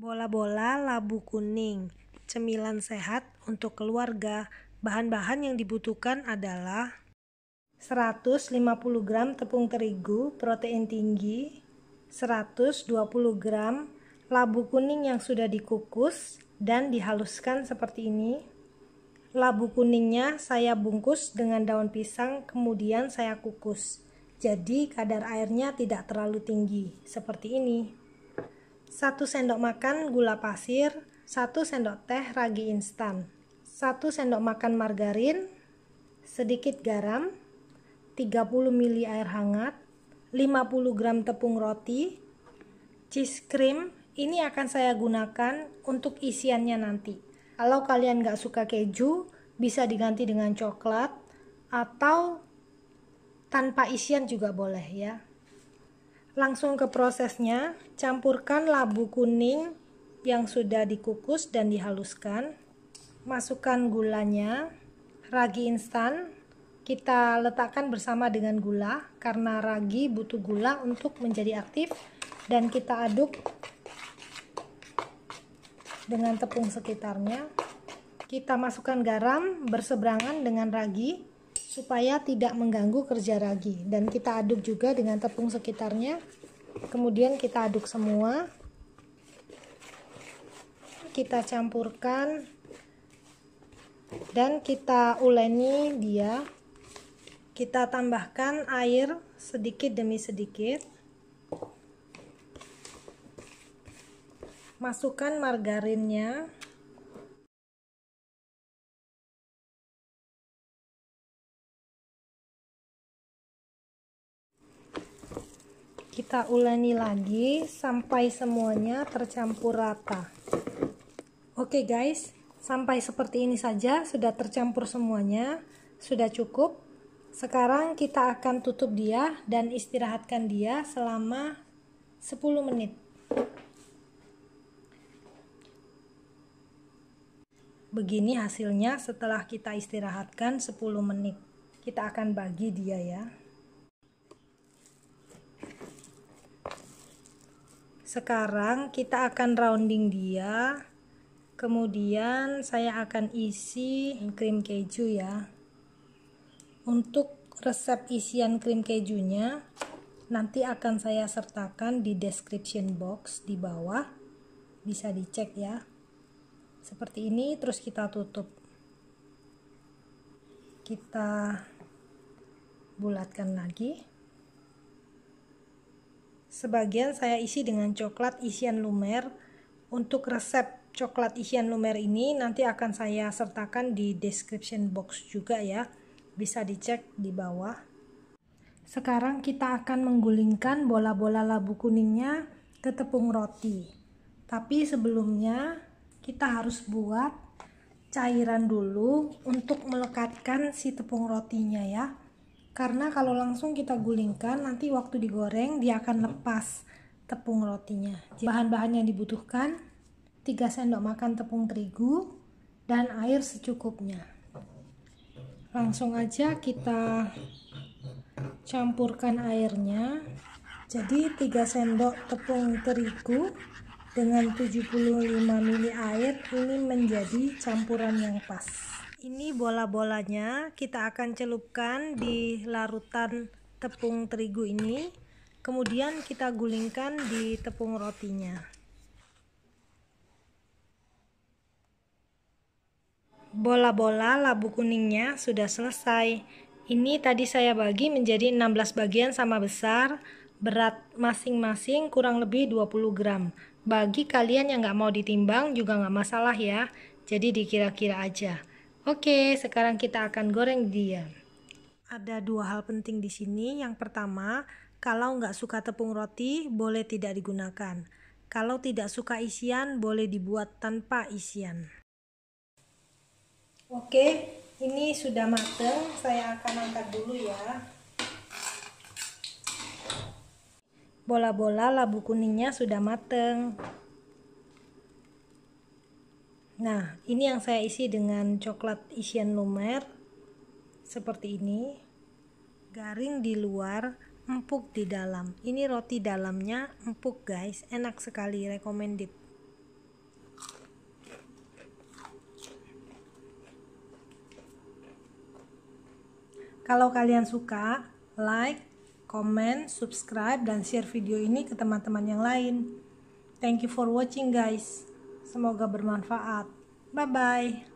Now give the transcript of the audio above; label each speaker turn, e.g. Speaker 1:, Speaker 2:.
Speaker 1: bola-bola labu kuning, cemilan sehat untuk keluarga. Bahan-bahan yang dibutuhkan adalah 150 gram tepung terigu protein tinggi, 120 gram labu kuning yang sudah dikukus dan dihaluskan seperti ini. Labu kuningnya saya bungkus dengan daun pisang kemudian saya kukus. Jadi kadar airnya tidak terlalu tinggi seperti ini. 1 sendok makan gula pasir, 1 sendok teh ragi instan, 1 sendok makan margarin, sedikit garam, 30 ml air hangat, 50 gram tepung roti, cheese cream, ini akan saya gunakan untuk isiannya nanti. Kalau kalian nggak suka keju, bisa diganti dengan coklat atau tanpa isian juga boleh ya. Langsung ke prosesnya, campurkan labu kuning yang sudah dikukus dan dihaluskan. Masukkan gulanya, ragi instan. Kita letakkan bersama dengan gula karena ragi butuh gula untuk menjadi aktif dan kita aduk dengan tepung sekitarnya. Kita masukkan garam berseberangan dengan ragi supaya tidak mengganggu kerja ragi dan kita aduk juga dengan tepung sekitarnya kemudian kita aduk semua kita campurkan dan kita uleni dia kita tambahkan air sedikit demi sedikit masukkan margarinnya kita uleni lagi sampai semuanya tercampur rata oke guys sampai seperti ini saja sudah tercampur semuanya sudah cukup sekarang kita akan tutup dia dan istirahatkan dia selama 10 menit begini hasilnya setelah kita istirahatkan 10 menit kita akan bagi dia ya Sekarang kita akan rounding dia. Kemudian saya akan isi krim keju ya. Untuk resep isian krim kejunya nanti akan saya sertakan di description box di bawah. Bisa dicek ya. Seperti ini terus kita tutup. Kita bulatkan lagi. Sebagian saya isi dengan coklat isian lumer. Untuk resep coklat isian lumer ini nanti akan saya sertakan di description box juga ya. Bisa dicek di bawah. Sekarang kita akan menggulingkan bola-bola labu kuningnya ke tepung roti. Tapi sebelumnya kita harus buat cairan dulu untuk melekatkan si tepung rotinya ya karena kalau langsung kita gulingkan nanti waktu digoreng dia akan lepas tepung rotinya bahan-bahan yang dibutuhkan 3 sendok makan tepung terigu dan air secukupnya langsung aja kita campurkan airnya jadi 3 sendok tepung terigu dengan 75 ml air ini menjadi campuran yang pas ini bola-bolanya kita akan celupkan di larutan tepung terigu ini kemudian kita gulingkan di tepung rotinya bola-bola labu kuningnya sudah selesai ini tadi saya bagi menjadi 16 bagian sama besar berat masing-masing kurang lebih 20 gram. Bagi kalian yang nggak mau ditimbang juga nggak masalah ya, jadi dikira-kira aja. Oke, sekarang kita akan goreng dia. Ada dua hal penting di sini. Yang pertama, kalau nggak suka tepung roti, boleh tidak digunakan. Kalau tidak suka isian, boleh dibuat tanpa isian. Oke, ini sudah mateng. Saya akan angkat dulu ya. bola-bola labu kuningnya sudah mateng. Nah, ini yang saya isi dengan coklat isian lumer seperti ini. Garing di luar, empuk di dalam. Ini roti dalamnya empuk, guys. Enak sekali, recommended. Kalau kalian suka, like, comment, subscribe, dan share video ini ke teman-teman yang lain. Thank you for watching guys. Semoga bermanfaat. Bye-bye.